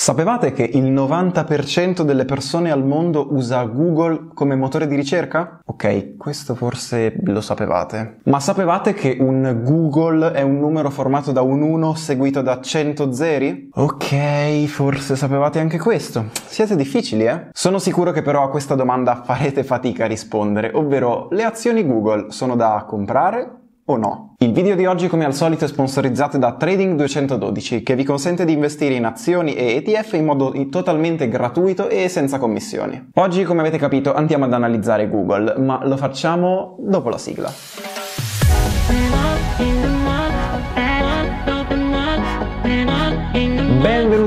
Sapevate che il 90% delle persone al mondo usa Google come motore di ricerca? Ok, questo forse lo sapevate. Ma sapevate che un Google è un numero formato da un 1 seguito da 100 zeri? Ok, forse sapevate anche questo. Siete difficili, eh? Sono sicuro che però a questa domanda farete fatica a rispondere, ovvero le azioni Google sono da comprare o no? Il video di oggi come al solito è sponsorizzato da Trading212 che vi consente di investire in azioni e ETF in modo totalmente gratuito e senza commissioni. Oggi come avete capito andiamo ad analizzare Google, ma lo facciamo dopo la sigla.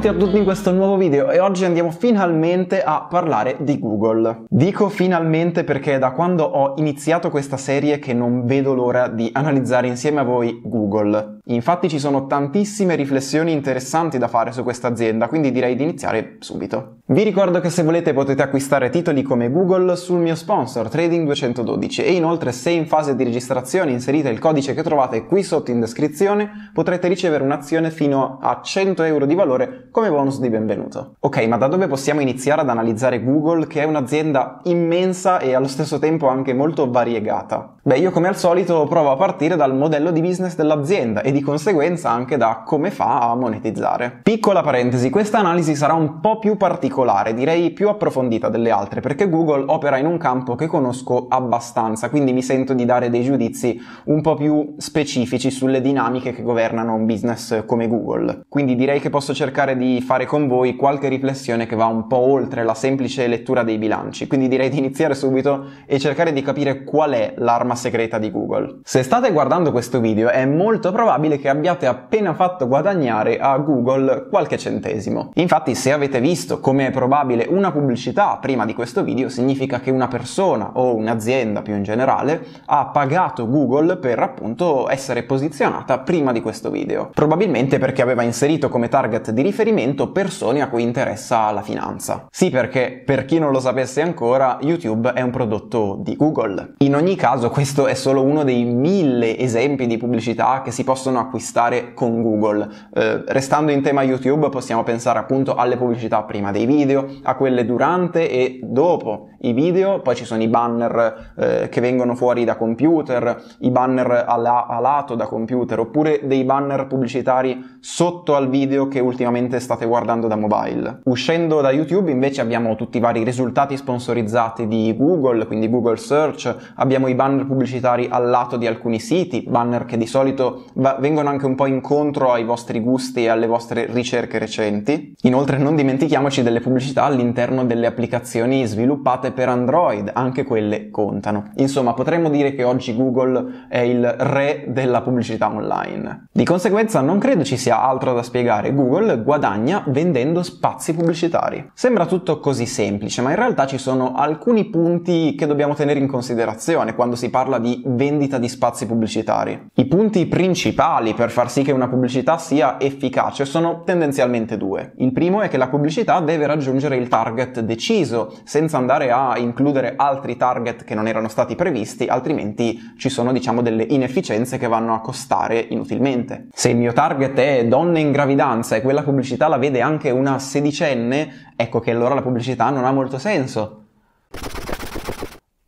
benvenuti a tutti in questo nuovo video e oggi andiamo finalmente a parlare di Google. Dico finalmente perché è da quando ho iniziato questa serie che non vedo l'ora di analizzare insieme a voi Google. Infatti ci sono tantissime riflessioni interessanti da fare su questa azienda, quindi direi di iniziare subito. Vi ricordo che se volete potete acquistare titoli come Google sul mio sponsor Trading212 e inoltre se in fase di registrazione inserite il codice che trovate qui sotto in descrizione potrete ricevere un'azione fino a 100 euro di valore come bonus di benvenuto. Ok, ma da dove possiamo iniziare ad analizzare Google che è un'azienda immensa e allo stesso tempo anche molto variegata? Beh, io come al solito provo a partire dal modello di business dell'azienda e di conseguenza anche da come fa a monetizzare. Piccola parentesi, questa analisi sarà un po' più particolare, direi più approfondita delle altre, perché Google opera in un campo che conosco abbastanza, quindi mi sento di dare dei giudizi un po' più specifici sulle dinamiche che governano un business come Google. Quindi direi che posso cercare di fare con voi qualche riflessione che va un po' oltre la semplice lettura dei bilanci, quindi direi di iniziare subito e cercare di capire qual è l'arma piattaforma segreta di Google. Se state guardando questo video è molto probabile che abbiate appena fatto guadagnare a Google qualche centesimo. Infatti se avete visto come è probabile una pubblicità prima di questo video significa che una persona o un'azienda più in generale ha pagato Google per appunto essere posizionata prima di questo video. Probabilmente perché aveva inserito come target di riferimento persone a cui interessa la finanza. Sì perché per chi non lo sapesse ancora YouTube è un prodotto di Google. In ogni caso questo è solo uno dei mille esempi di pubblicità che si possono acquistare con Google. Eh, restando in tema YouTube possiamo pensare appunto alle pubblicità prima dei video, a quelle durante e dopo i video, poi ci sono i banner eh, che vengono fuori da computer, i banner alla, a lato da computer, oppure dei banner pubblicitari sotto al video che ultimamente state guardando da mobile. Uscendo da YouTube invece abbiamo tutti i vari risultati sponsorizzati di Google, quindi Google Search, abbiamo i banner pubblicitari al lato di alcuni siti, banner che di solito va- vengono anche un po' incontro ai vostri gusti e alle vostre ricerche recenti. Inoltre non dimentichiamoci delle pubblicità all'interno delle applicazioni sviluppate per Android, anche quelle contano. Insomma, potremmo dire che oggi Google è il re della pubblicità online. Di conseguenza non credo ci sia altro da spiegare, Google guadagna vendendo spazi pubblicitari. Sembra tutto così semplice, ma in realtà ci sono alcuni punti che dobbiamo tenere in considerazione quando si parla parla di vendita di spazi pubblicitari. I punti principali per far sì che una pubblicità sia efficace sono tendenzialmente due. Il primo è che la pubblicità deve raggiungere il target deciso, senza andare a includere altri target che non erano stati previsti, altrimenti ci sono diciamo delle inefficienze che vanno a costare inutilmente. Se il mio target è donne in gravidanza e quella pubblicità la vede anche una sedicenne, ecco che allora la pubblicità non ha molto senso.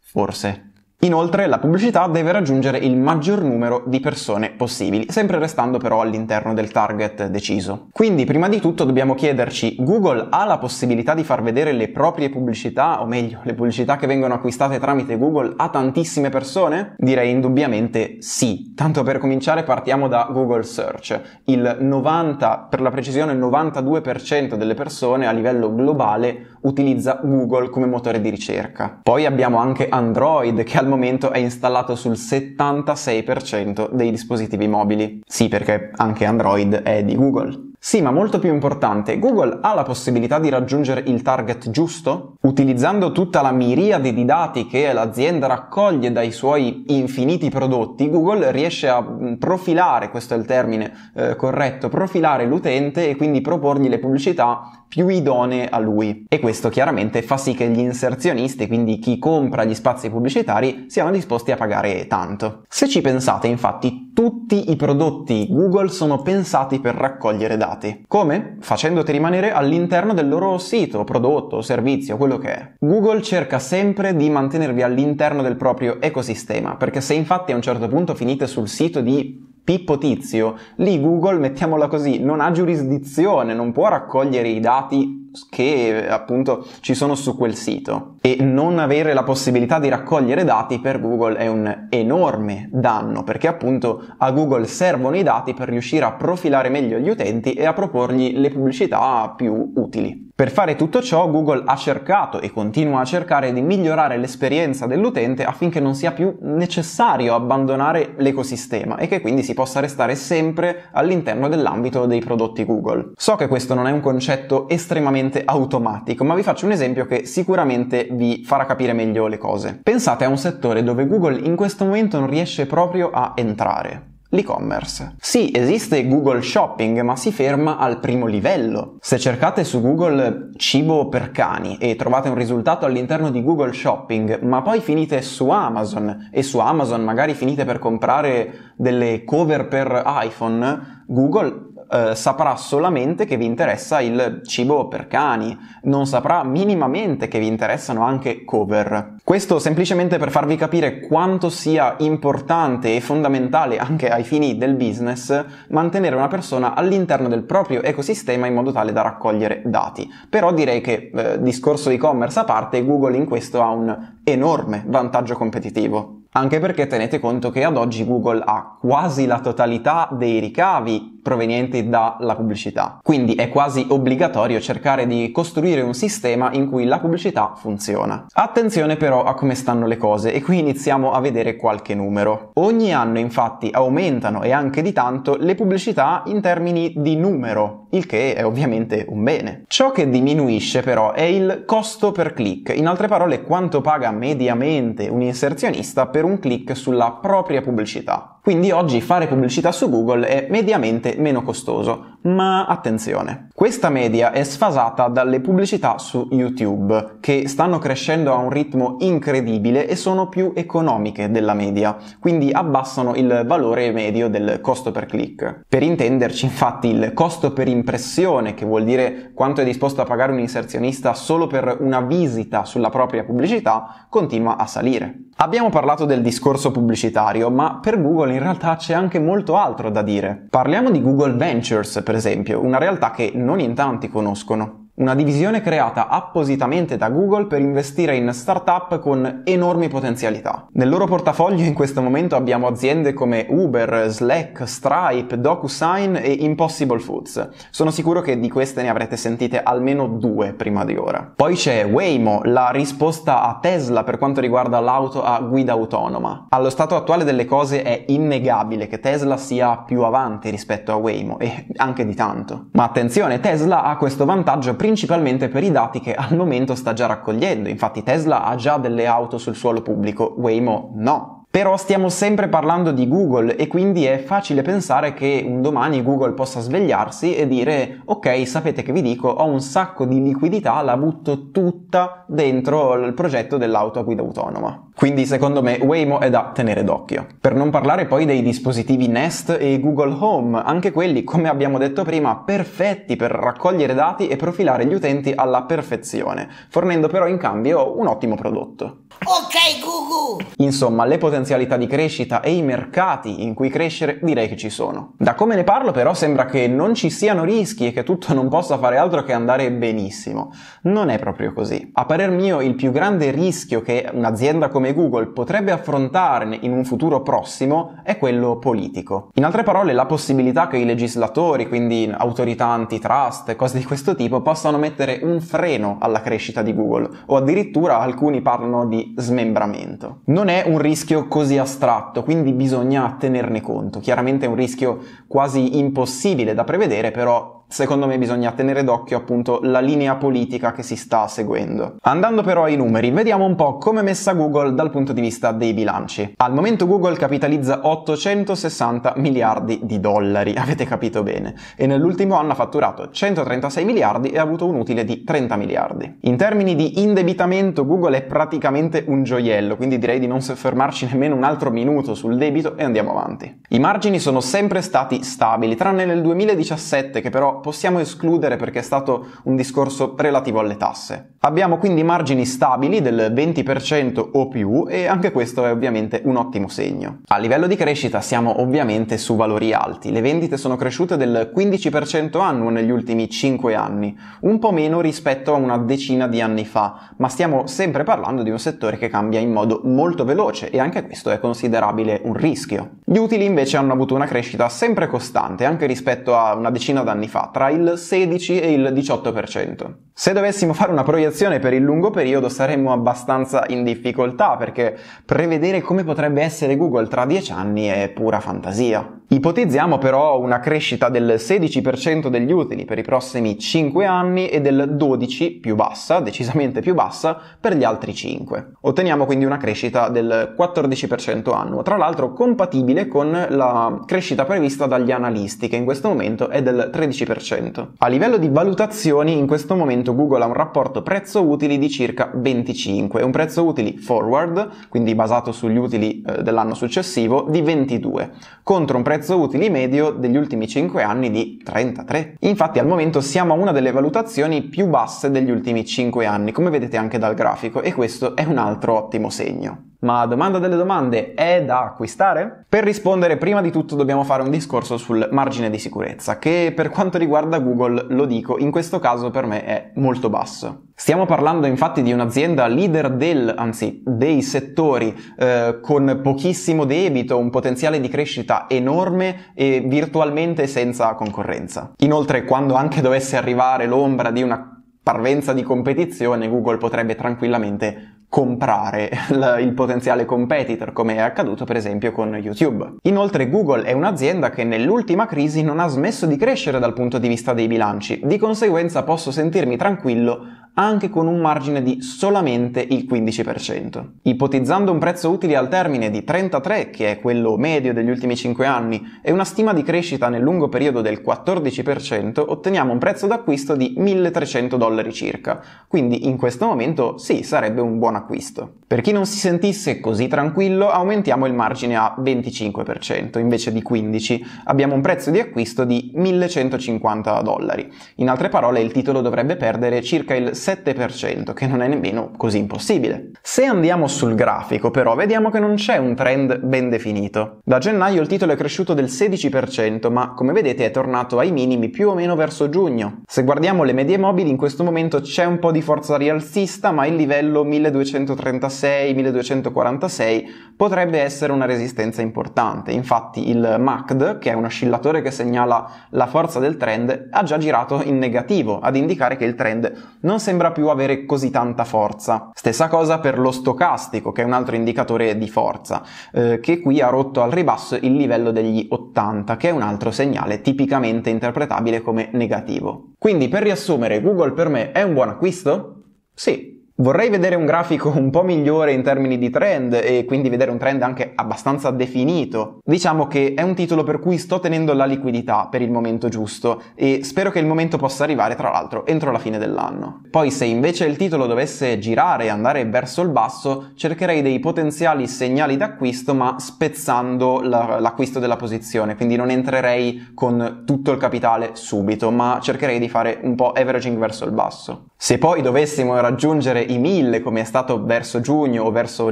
Forse. Inoltre la pubblicità deve raggiungere il maggior numero di persone possibili, sempre restando però all'interno del target deciso. Quindi prima di tutto dobbiamo chiederci Google ha la possibilità di far vedere le proprie pubblicità, o meglio le pubblicità che vengono acquistate tramite Google a tantissime persone? Direi indubbiamente sì. Tanto per cominciare partiamo da Google Search. Il 90, per la precisione il 92% delle persone a livello globale utilizza Google come motore di ricerca. Poi abbiamo anche Android che al momento è installato sul 76% dei dispositivi mobili. Sì, perché anche Android è di Google. Sì, ma molto più importante, Google ha la possibilità di raggiungere il target giusto? Utilizzando tutta la miriade di dati che l'azienda raccoglie dai suoi infiniti prodotti, Google riesce a mm, profilare, questo è il termine eh, corretto, profilare l'utente e quindi proporgli le pubblicità più idonee a lui. E questo chiaramente fa sì che gli inserzionisti, quindi chi compra gli spazi pubblicitari, siano disposti a pagare tanto. Se ci pensate, infatti, tutti i prodotti Google sono pensati per raccogliere dati dati. Come? Facendoti rimanere all'interno del loro sito, prodotto, servizio, quello che è. Google cerca sempre di mantenervi all'interno del proprio ecosistema, perché se infatti a un certo punto finite sul sito di Pippo Tizio, lì Google, mettiamola così, non ha giurisdizione, non può raccogliere i dati che appunto ci sono su quel sito e non avere la possibilità di raccogliere dati per Google è un enorme danno perché appunto a Google servono i dati per riuscire a profilare meglio gli utenti e a proporgli le pubblicità più utili. Per fare tutto ciò Google ha cercato e continua a cercare di migliorare l'esperienza dell'utente affinché non sia più necessario abbandonare l'ecosistema e che quindi si possa restare sempre all'interno dell'ambito dei prodotti Google. So che questo non è un concetto estremamente completamente automatico, ma vi faccio un esempio che sicuramente vi farà capire meglio le cose. Pensate a un settore dove Google in questo momento non riesce proprio a entrare, l'e-commerce. Sì, esiste Google Shopping, ma si ferma al primo livello. Se cercate su Google cibo per cani e trovate un risultato all'interno di Google Shopping, ma poi finite su Amazon e su Amazon magari finite per comprare delle cover per iPhone, Google eh, saprà solamente che vi interessa il cibo per cani, non saprà minimamente che vi interessano anche cover. Questo semplicemente per farvi capire quanto sia importante e fondamentale anche ai fini del business mantenere una persona all'interno del proprio ecosistema in modo tale da raccogliere dati. Però direi che eh, discorso e-commerce a parte, Google in questo ha un enorme vantaggio competitivo. Anche perché tenete conto che ad oggi Google ha quasi la totalità dei ricavi provenienti dalla pubblicità. Quindi è quasi obbligatorio cercare di costruire un sistema in cui la pubblicità funziona. Attenzione però a come stanno le cose e qui iniziamo a vedere qualche numero. Ogni anno infatti aumentano e anche di tanto le pubblicità in termini di numero, il che è ovviamente un bene. Ciò che diminuisce però è il costo per click, in altre parole quanto paga mediamente un inserzionista per un click sulla propria pubblicità. Quindi oggi fare pubblicità su Google è mediamente meno costoso ma attenzione, questa media è sfasata dalle pubblicità su YouTube, che stanno crescendo a un ritmo incredibile e sono più economiche della media, quindi abbassano il valore medio del costo per click. Per intenderci, infatti, il costo per impressione, che vuol dire quanto è disposto a pagare un inserzionista solo per una visita sulla propria pubblicità, continua a salire. Abbiamo parlato del discorso pubblicitario, ma per Google in realtà c'è anche molto altro da dire. Parliamo di Google Ventures, per per esempio, una realtà che non in tanti conoscono. Una divisione creata appositamente da Google per investire in startup con enormi potenzialità. Nel loro portafoglio in questo momento abbiamo aziende come Uber, Slack, Stripe, DocuSign e Impossible Foods. Sono sicuro che di queste ne avrete sentite almeno due prima di ora. Poi c'è Waymo, la risposta a Tesla per quanto riguarda l'auto a guida autonoma. Allo stato attuale delle cose è innegabile che Tesla sia più avanti rispetto a Waymo e anche di tanto. Ma attenzione, Tesla ha questo vantaggio principalmente per i dati che al momento sta già raccogliendo, infatti Tesla ha già delle auto sul suolo pubblico, Waymo no. Però stiamo sempre parlando di Google e quindi è facile pensare che un domani Google possa svegliarsi e dire ok sapete che vi dico ho un sacco di liquidità, la butto tutta dentro il progetto dell'auto a guida autonoma. Quindi secondo me Waymo è da tenere d'occhio. Per non parlare poi dei dispositivi Nest e Google Home, anche quelli, come abbiamo detto prima, perfetti per raccogliere dati e profilare gli utenti alla perfezione, fornendo però in cambio un ottimo prodotto. Ok Google! Insomma, le potenzialità di crescita e i mercati in cui crescere direi che ci sono. Da come ne parlo però sembra che non ci siano rischi e che tutto non possa fare altro che andare benissimo. Non è proprio così. A parer mio il più grande rischio che un'azienda come come Google potrebbe affrontarne in un futuro prossimo è quello politico. In altre parole, la possibilità che i legislatori, quindi autorità antitrust e cose di questo tipo, possano mettere un freno alla crescita di Google, o addirittura alcuni parlano di smembramento. Non è un rischio così astratto, quindi bisogna tenerne conto. Chiaramente è un rischio quasi impossibile da prevedere, però secondo me bisogna tenere d'occhio appunto la linea politica che si sta seguendo. Andando però ai numeri, vediamo un po' come è messa Google dal punto di vista dei bilanci. Al momento Google capitalizza 860 miliardi di dollari, avete capito bene, e nell'ultimo anno ha fatturato 136 miliardi e ha avuto un utile di 30 miliardi. In termini di indebitamento Google è praticamente un gioiello, quindi direi di non soffermarci nemmeno un altro minuto sul debito e andiamo avanti. I margini sono sempre stati stabili, tranne nel 2017 che però possiamo escludere perché è stato un discorso relativo alle tasse. Abbiamo quindi margini stabili del 20% o più e anche questo è ovviamente un ottimo segno. A livello di crescita siamo ovviamente su valori alti. Le vendite sono cresciute del 15% annuo negli ultimi 5 anni, un po' meno rispetto a una decina di anni fa, ma stiamo sempre parlando di un settore che cambia in modo molto veloce e anche questo è considerabile un rischio. Gli utili invece hanno avuto una crescita sempre costante, anche rispetto a una decina d'anni fa, tra il 16 e il 18%. Se dovessimo fare una proiezione per il lungo periodo saremmo abbastanza in difficoltà perché prevedere come potrebbe essere Google tra 10 anni è pura fantasia. Ipotizziamo però una crescita del 16% degli utili per i prossimi 5 anni e del 12% più bassa, decisamente più bassa, per gli altri 5. Otteniamo quindi una crescita del 14% annuo, tra l'altro compatibile con la crescita prevista dagli analisti, che in questo momento è del 13%. A livello di valutazioni, in questo momento Google ha un rapporto prezzo-utili di circa 25, un prezzo-utili forward, quindi basato sugli utili eh, dell'anno successivo, di 22, contro un prezzo prezzo utili medio degli ultimi 5 anni di 33. Infatti al momento siamo a una delle valutazioni più basse degli ultimi 5 anni, come vedete anche dal grafico, e questo è un altro ottimo segno. Ma domanda delle domande, è da acquistare? Per rispondere prima di tutto dobbiamo fare un discorso sul margine di sicurezza, che per quanto riguarda Google, lo dico, in questo caso per me è molto basso. Stiamo parlando infatti di un'azienda leader del, anzi, dei settori eh, con pochissimo debito, un potenziale di crescita enorme e virtualmente senza concorrenza. Inoltre, quando anche dovesse arrivare l'ombra di una parvenza di competizione, Google potrebbe tranquillamente comprare il, il, potenziale competitor, come è accaduto per esempio con YouTube. Inoltre Google è un'azienda che nell'ultima crisi non ha smesso di crescere dal punto di vista dei bilanci, di conseguenza posso sentirmi tranquillo anche con un margine di solamente il 15%. Ipotizzando un prezzo utile al termine di 33, che è quello medio degli ultimi 5 anni, e una stima di crescita nel lungo periodo del 14%, otteniamo un prezzo d'acquisto di 1300 dollari circa. Quindi in questo momento sì, sarebbe un buon acquisto acquisto. Per chi non si sentisse così tranquillo, aumentiamo il margine a 25% invece di 15%. Abbiamo un prezzo di acquisto di 1150 dollari. In altre parole, il titolo dovrebbe perdere circa il 7%, che non è nemmeno così impossibile. Se andiamo sul grafico, però, vediamo che non c'è un trend ben definito. Da gennaio il titolo è cresciuto del 16%, ma come vedete è tornato ai minimi più o meno verso giugno. Se guardiamo le medie mobili, in questo momento c'è un po' di forza rialzista, ma il livello 1200 1236, 1246 potrebbe essere una resistenza importante. Infatti il MACD, che è un oscillatore che segnala la forza del trend, ha già girato in negativo, ad indicare che il trend non sembra più avere così tanta forza. Stessa cosa per lo stocastico, che è un altro indicatore di forza, eh, che qui ha rotto al ribasso il livello degli 80, che è un altro segnale tipicamente interpretabile come negativo. Quindi per riassumere, Google per me è un buon acquisto? Sì, Vorrei vedere un grafico un po' migliore in termini di trend e quindi vedere un trend anche abbastanza definito. Diciamo che è un titolo per cui sto tenendo la liquidità per il momento giusto e spero che il momento possa arrivare tra l'altro entro la fine dell'anno. Poi se invece il titolo dovesse girare e andare verso il basso cercherei dei potenziali segnali d'acquisto ma spezzando l'acquisto della posizione, quindi non entrerei con tutto il capitale subito ma cercherei di fare un po' averaging verso il basso. Se poi dovessimo raggiungere i 1000 come è stato verso giugno o verso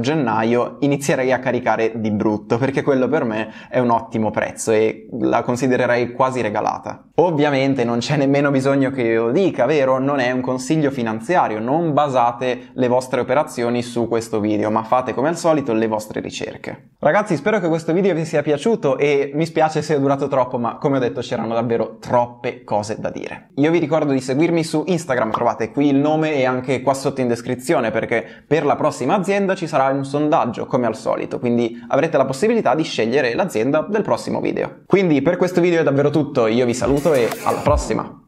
gennaio, inizierei a caricare di brutto perché quello per me è un ottimo prezzo e la considererei quasi regalata. Ovviamente non c'è nemmeno bisogno che io lo dica, vero? Non è un consiglio finanziario, non basate le vostre operazioni su questo video, ma fate come al solito le vostre ricerche. Ragazzi, spero che questo video vi sia piaciuto e mi spiace se è durato troppo, ma come ho detto c'erano davvero troppe cose da dire. Io vi ricordo di seguirmi su Instagram, trovate qui il nome e anche qua sotto in descrizione descrizione perché per la prossima azienda ci sarà un sondaggio come al solito, quindi avrete la possibilità di scegliere l'azienda del prossimo video. Quindi per questo video è davvero tutto, io vi saluto e alla prossima!